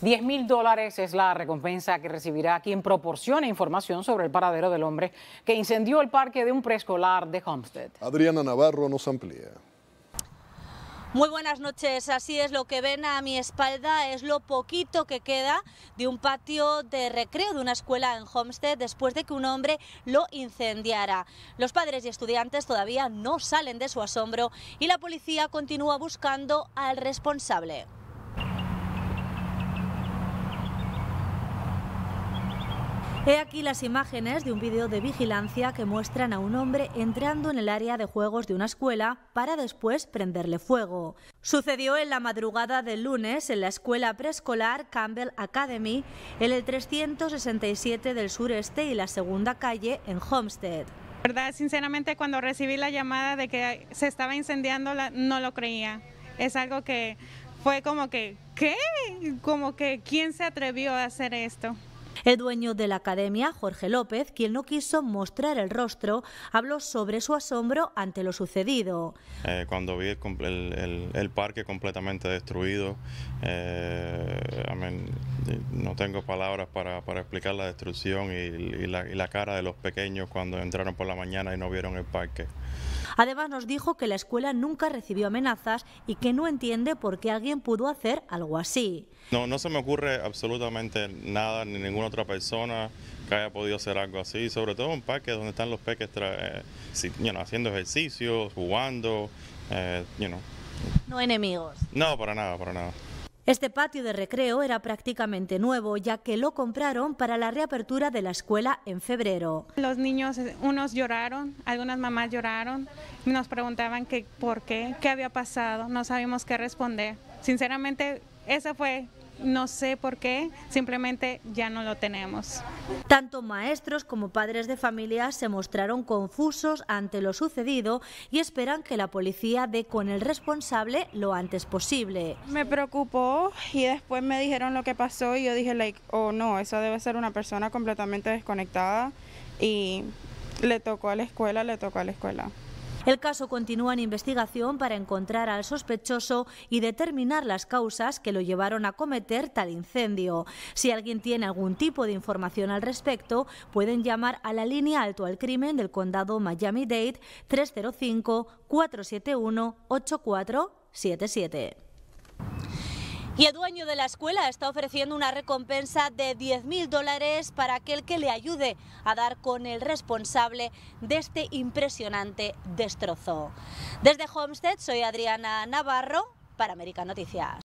10 mil dólares es la recompensa que recibirá quien proporcione información sobre el paradero del hombre que incendió el parque de un preescolar de Homestead. Adriana Navarro nos amplía. Muy buenas noches, así es lo que ven a mi espalda, es lo poquito que queda de un patio de recreo de una escuela en Homestead después de que un hombre lo incendiara. Los padres y estudiantes todavía no salen de su asombro y la policía continúa buscando al responsable. He aquí las imágenes de un video de vigilancia que muestran a un hombre entrando en el área de juegos de una escuela para después prenderle fuego. Sucedió en la madrugada del lunes en la escuela preescolar Campbell Academy, en el 367 del sureste y la segunda calle en Homestead. verdad, sinceramente, cuando recibí la llamada de que se estaba incendiando, no lo creía. Es algo que fue como que, ¿qué? Como que, ¿quién se atrevió a hacer esto? El dueño de la academia, Jorge López, quien no quiso mostrar el rostro, habló sobre su asombro ante lo sucedido. Eh, cuando vi el, parque completamente destruido, eh, no tengo palabras para, explicar la destrucción y, la, cara de los pequeños cuando entraron por la mañana y no vieron el parque. Además nos dijo que la escuela nunca recibió amenazas y que no entiende por qué alguien pudo hacer algo así. No, no se me ocurre absolutamente nada ni ningún otra otra persona que haya podido hacer algo así, sobre todo en parques donde están los peques eh, haciendo ejercicios, jugando, eh, No enemigos. No, para nada, para nada. Este patio de recreo era prácticamente nuevo, ya que lo compraron para la reapertura de la escuela en febrero. Los niños, unos lloraron, algunas mamás lloraron, nos preguntaban que por qué, qué había pasado, no sabíamos qué responder. Sinceramente, eso fue no sé por qué, simplemente ya no lo tenemos. Tanto maestros como padres de familia se mostraron confusos ante lo sucedido y esperan que la policía dé con el responsable lo antes posible. Me preocupó y después me dijeron lo que pasó y yo dije, like, oh no, eso debe ser una persona completamente desconectada y le tocó a la escuela, le tocó a la escuela. El caso continúa en investigación para encontrar al sospechoso y determinar las causas que lo llevaron a cometer tal incendio. Si alguien tiene algún tipo de información al respecto, pueden llamar a la línea Alto al Crimen del Condado Miami-Dade 305 471 8477. Y el dueño de la escuela está ofreciendo una recompensa de 10.000 mil dólares para aquel que le ayude a dar con el responsable de este impresionante destrozo. Desde Homestead soy Adriana Navarro para América Noticias.